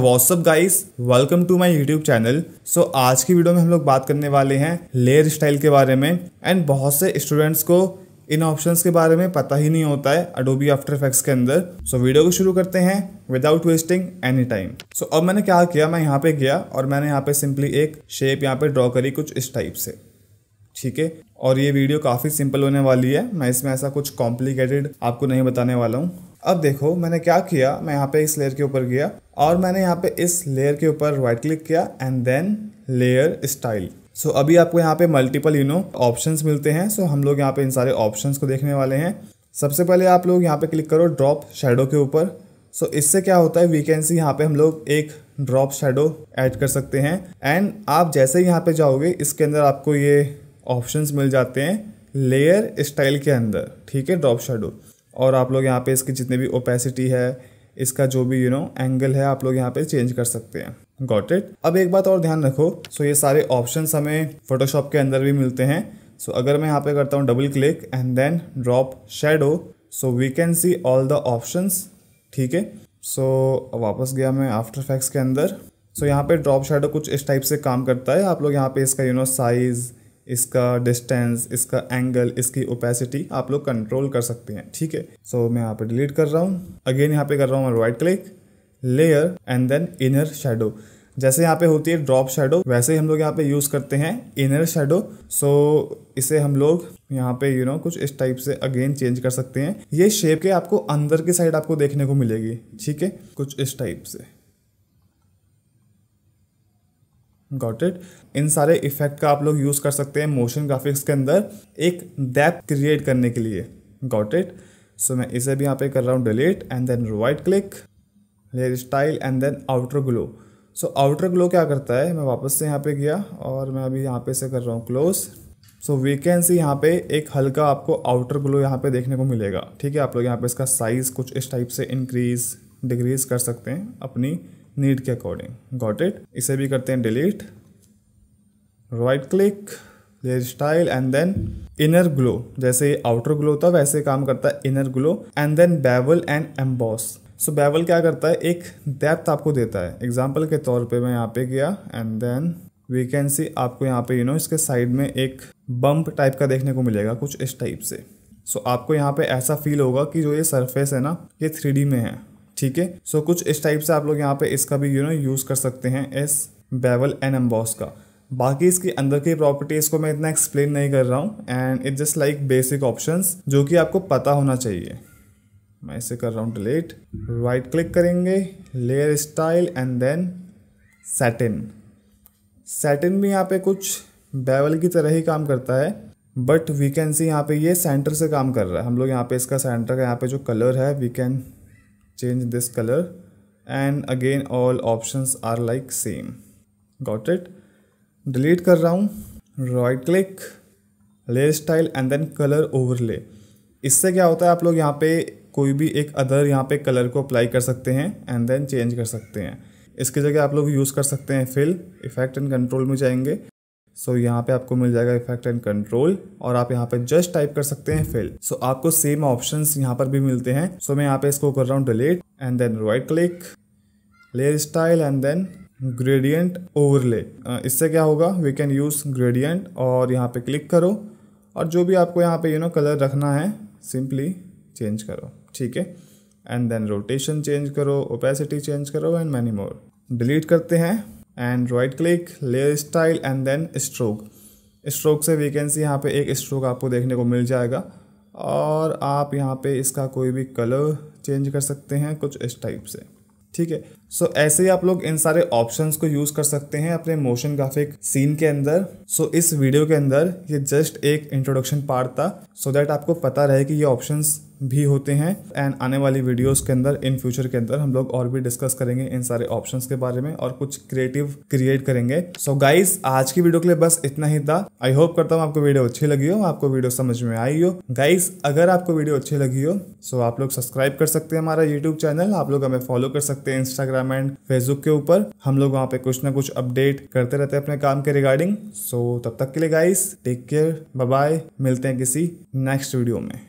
WhatsApp guys welcome to my YouTube channel so आज की video में हम लोग बात करने वाले हैं लेयर स्टाइल के बारे में एंड बहुत से स्टूडेंट्स को इन ऑप्शंस के बारे में पता ही नहीं होता है अडोबी आफ्टर इफेक्ट्स के अंदर सो so, वीडियो को शुरू करते हैं without wasting any time so अब मैंने क्या किया मैं यहाँ पे गया और मैंने यहाँ पे सिंपली एक शेप यहाँ पे ड्रॉ करी कुछ इस टाइप से ठीक है और ये वीडियो काफ़ी सिंपल होने वाली है मैं इसमें ऐसा कुछ कॉम्प्लिकेटेड आपको नहीं बताने वाला हूँ अब देखो मैंने क्या किया मैं यहाँ पे इस लेयर के ऊपर गया और मैंने यहाँ पे इस लेयर के ऊपर राइट क्लिक किया and then layer style so अभी आपको यहाँ पे मल्टीपल यू नो ऑप्शन मिलते हैं सो so, हम लोग यहाँ पे इन सारे ऑप्शन को देखने वाले हैं सबसे पहले आप लोग यहाँ पे क्लिक करो ड्रॉप शेडो के ऊपर सो so, इससे क्या होता है वी कैन सी यहाँ पे हम लोग एक ड्रॉप शेडो ऐड कर सकते हैं एंड आप जैसे ही यहाँ पे जाओगे इसके अंदर आपको ये ऑप्शंस मिल जाते हैं लेयर स्टाइल के अंदर ठीक है ड्रॉप शेडो और आप लोग यहाँ पे इसकी जितनी भी ओपेसिटी है इसका जो भी यू नो एंगल है आप लोग यहाँ पे चेंज कर सकते हैं गॉट इट अब एक बात और ध्यान रखो सो ये सारे ऑप्शन हमें फोटोशॉप के अंदर भी मिलते हैं सो अगर मैं यहाँ पे करता हूँ double click and then drop shadow so we can see all the option ठीक है सो वापस गया मैं आफ्टर फैक्स के अंदर सो so, यहाँ पे ड्रॉप शेडो कुछ इस टाइप से काम करता है आप लोग यहाँ पे इसका यू नो साइज़ इसका डिस्टेंस इसका एंगल इसकी ओपेसिटी आप लोग कंट्रोल कर सकते हैं ठीक है सो so, मैं यहाँ पे डिलीट कर रहा हूँ अगेन यहाँ पे कर रहा हूँ right click layer and then inner shadow जैसे यहाँ पे होती है ड्रॉप शेडो वैसे ही हम लोग यहाँ पे यूज़ करते हैं इनर शेडो सो इसे हम लोग यहाँ पे यू you नो know, कुछ इस टाइप से अगेन चेंज कर सकते हैं ये शेप के आपको अंदर की साइड आपको देखने को मिलेगी ठीक है कुछ इस टाइप से गॉट इट इन सारे इफेक्ट का आप लोग यूज़ कर सकते हैं मोशन ग्राफिक्स के अंदर एक डैप क्रिएट करने के लिए गॉट इट सो मैं इसे भी यहाँ पे कर रहा हूँ delete and then right click hair style and then outer glow so outer glow क्या करता है मैं वापस से यहाँ पे गया और मैं अभी यहाँ पे से कर रहा हूँ close so we can see यहाँ पे एक हल्का आपको आउटर ग्लो यहाँ पे देखने को मिलेगा ठीक है आप लोग यहाँ पे इसका साइज़ कुछ इस टाइप से इंक्रीज़ डिक्रीज़ कर सकते हैं अपनी नीड के अकॉर्डिंग गॉट इट इसे भी करते हैं delete right click layer style and then inner glow जैसे आउटर ग्लो था वैसे काम करता है inner glow and then bevel and emboss so bevel क्या करता है एक डेप्थ आपको देता है एग्जाम्पल के तौर पे मैं यहाँ पे गया and then we can see आपको यहाँ पे यू you नो know, इसके साइड में एक बम्प टाइप का देखने को मिलेगा कुछ इस टाइप से सो so, आपको यहाँ पे ऐसा फील होगा कि जो ये सरफेस है ना ये थ्री में है ठीक है सो कुछ इस टाइप से आप लोग यहाँ पे इसका भी यू नो यूज़ कर सकते हैं एस बेवल एन एम्बॉस का बाकी इसके अंदर की प्रॉपर्टीज़ को मैं इतना एक्सप्लेन नहीं कर रहा हूँ and it just like basic options जो कि आपको पता होना चाहिए मैं इसे कर रहा हूँ डिलीट राइट क्लिक करेंगे layer style and then satin satin भी यहाँ पे कुछ बेवल की तरह ही काम करता है बट वी कैन सी यहाँ पे ये सेंटर से काम कर रहा है हम लोग यहाँ पे इसका सेंटर का यहाँ पे जो कलर है we can change this color and again all options are like same got it delete kar raha hu right click layer style and then color overlay इससे क्या होता है आप लोग यहाँ पे कोई भी एक अदर यहाँ पे कलर को अप्लाई कर सकते हैं एंड देन चेंज कर सकते हैं इसकी जगह आप लोग यूज़ कर सकते हैं फिल इफेक्ट एंड कंट्रोल में जाएंगे सो so, यहाँ पे आपको मिल जाएगा इफेक्ट एंड कंट्रोल और आप यहाँ पे जस्ट टाइप कर सकते हैं फिल सो so, आपको सेम ऑप्शन यहाँ पर भी मिलते हैं सो so, मैं यहाँ पे इसको कर रहा हूँ delete and then right click layer style and then gradient overlay इससे क्या होगा वी कैन यूज़ ग्रेडियंट और यहाँ पे क्लिक करो और जो भी आपको यहाँ पे यू नो कलर रखना है सिंपली चेंज करो ठीक है एंड देन रोटेशन चेंज करो ओपेसिटी चेंज करो एंड मैनी मोर डिलीट करते हैं and right click layer style and then stroke stroke से वैकेंसी यहाँ पे एक स्ट्रोक आपको देखने को मिल जाएगा और आप यहाँ पे इसका कोई भी कलर चेंज कर सकते हैं कुछ इस टाइप से ठीक है सो so, ऐसे ही आप लोग इन सारे ऑप्शंस को यूज़ कर सकते हैं अपने मोशन ग्राफिक सीन के अंदर सो so, इस वीडियो के अंदर ये जस्ट एक इंट्रोडक्शन पार्ट था सो so दैट आपको पता रहे कि ये ऑप्शंस भी होते हैं एंड आने वाली वीडियोस के अंदर इन फ्यूचर के अंदर हम लोग और भी डिस्कस करेंगे इन सारे ऑप्शंस के बारे में और कुछ क्रिएटिव क्रिएट करेंगे सो so गाइस आज की वीडियो के लिए बस इतना ही था आई होप करता हूँ आपको वीडियो अच्छी लगी हो आपको वीडियो समझ में आई हो गाइस अगर आपको वीडियो अच्छी लगी हो सो so आप लोग सब्सक्राइब कर सकते हैं हमारा यूट्यूब चैनल आप लोग हमें फॉलो कर सकते हैं इंस्टाग्राम एंड फेसबुक के ऊपर हम लोग वहाँ पे कुछ ना कुछ अपडेट करते रहते हैं अपने काम के रिगार्डिंग सो तब तक के लिए गाइस टेक केयर बाय मिलते हैं किसी नेक्स्ट वीडियो में